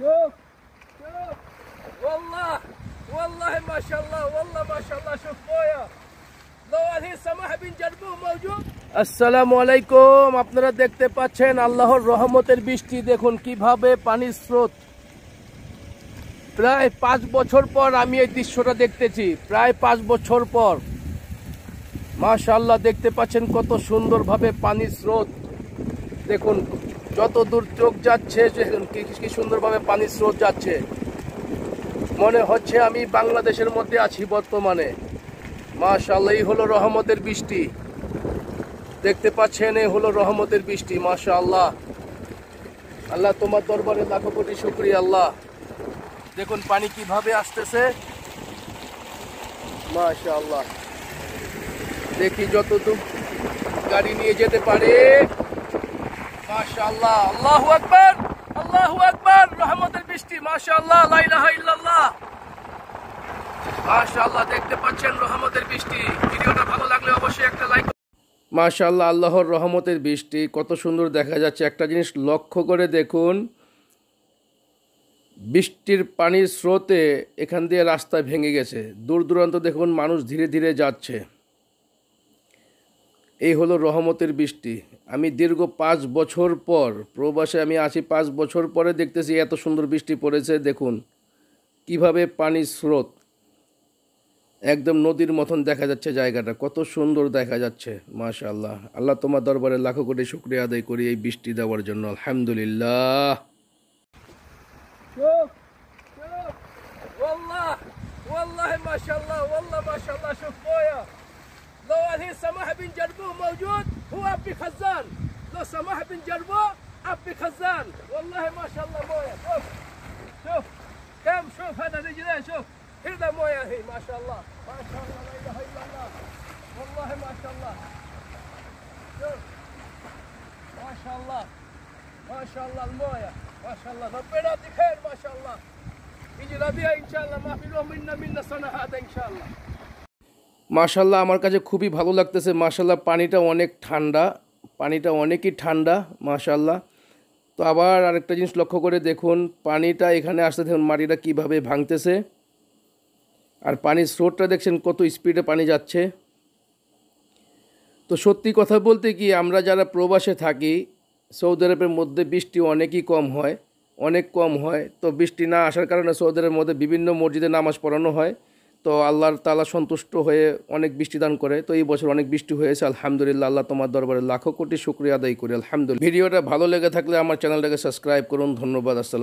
شوف شوف والله والله ما شاء الله والله ما شاء الله شوف لو سماح بن موجود আসসালামু আলাইকুম আপনারা দেখতে পাচ্ছেন আল্লাহর রহমতের বৃষ্টি দেখুন কিভাবে পানির স্রোত প্রায় পাঁচ বছর পর আমি এই দৃশ্যটা দেখতেছি প্রায় পাঁচ বছর পর মাশাল্লাহ দেখতে পাচ্ছেন কত সুন্দরভাবে পানির স্রোত দেখুন যত দূর চোখ যাচ্ছে কি সুন্দরভাবে পানির স্রোত যাচ্ছে মনে হচ্ছে আমি বাংলাদেশের মধ্যে আছি বর্তমানে মাশাল্লাহ এই হলো রহমতের বৃষ্টি দেখতে পাচ্ছেন এই হলো রহমতের বৃষ্টি মাশা আল্লাহ আল্লাহ তোমার দরবারে লাখো কোটি শুক্রিয়া আল্লাহ দেখুন পানি কিভাবে আসতেছে মাশা আল্লাহ দেখি যতটুকু গাড়ি নিয়ে যেতে পারে মাশাআল্লাহ আল্লাহু আকবার আল্লাহু আকবার রহমতের বৃষ্টি মাশাআল্লাহ লা ইলাহা ইল্লাল্লাহ মাশাআল্লাহ দেখতে পাচ্ছেন রহমতের বৃষ্টি ভিডিওটা ভালো লাগলে অবশ্যই একটা লাইক মাশাআল্লাহ আল্লাহর রহমতের বৃষ্টি কত সুন্দর দেখা যাচ্ছে একটা জিনিস লক্ষ্য করে দেখুন বৃষ্টির পানির স্রোতে এখান দিয়ে রাস্তা ভেঙে গেছে দূর দূরান্ত দেখুন মানুষ ধীরে ধীরে যাচ্ছে এই হলো রহমতের বৃষ্টি আমি দীর্ঘ পাঁচ বছর পর প্রবাসে আমি আছি পাঁচ বছর পরে দেখতেছি এত সুন্দর বৃষ্টি পড়েছে দেখুন কিভাবে পানির স্রোত একদম নদীর মতন দেখা যাচ্ছে জায়গাটা কত সুন্দর দেখা যাচ্ছে মাশা আল্লাহ আল্লাহ তোমার দরবারে লাখো কোটি শুক্রিয়া আদায় করি এই বৃষ্টি দেওয়ার জন্য আলহামদুলিল্লাহ الله والله الله شوف لو سماح بن جربوه موجود هو أبي خزان لو سماح بن جربوه أبي خزان والله ما شاء الله موية شوف شوف كم شوف هذا رجلين شوف هذا موية هي ما شاء الله ما شاء الله لا إله إلا الله والله ما شاء الله شوف ما شاء الله ما شاء الله الموية ما شاء الله ربنا يعطيك خير ما شاء الله يجي ربيع إن شاء الله ما في له منا منا سنة هذا إن شاء الله মাশাল্লাহ আমার কাছে খুবই ভালো লাগতেছে মাশাল্লাহ পানিটা অনেক ঠান্ডা পানিটা অনেকই ঠান্ডা মাশাল্লাহ তো আবার আরেকটা জিনিস লক্ষ্য করে দেখুন পানিটা এখানে আসতে দেখুন মাটিটা কীভাবে ভাঙতেছে আর পানির স্রোতটা দেখছেন কত স্পিডে পানি যাচ্ছে তো সত্যি কথা বলতে কি আমরা যারা প্রবাসে থাকি সৌদি আরবের মধ্যে বৃষ্টি অনেকই কম হয় অনেক কম হয় তো বৃষ্টি না আসার কারণে সৌদি আরবের মধ্যে বিভিন্ন মসজিদে নামাজ পড়ানো হয় তো আল্লাহর তালা সন্তুষ্ট হয়ে অনেক বৃষ্টি দান করে তো এই বছর অনেক বৃষ্টি হয়েছে আলহামদুলিল্লাহ আল্লাহ তোমার দরবারে লাখো কোটি শুক্রিয়া আদায় করি আলহামদুলিল্লাহ ভিডিওটা ভালো লেগে থাকলে আমার চ্যানেলটাকে সাবস্ক্রাইব করুন ধন্যবাদ আসসালাম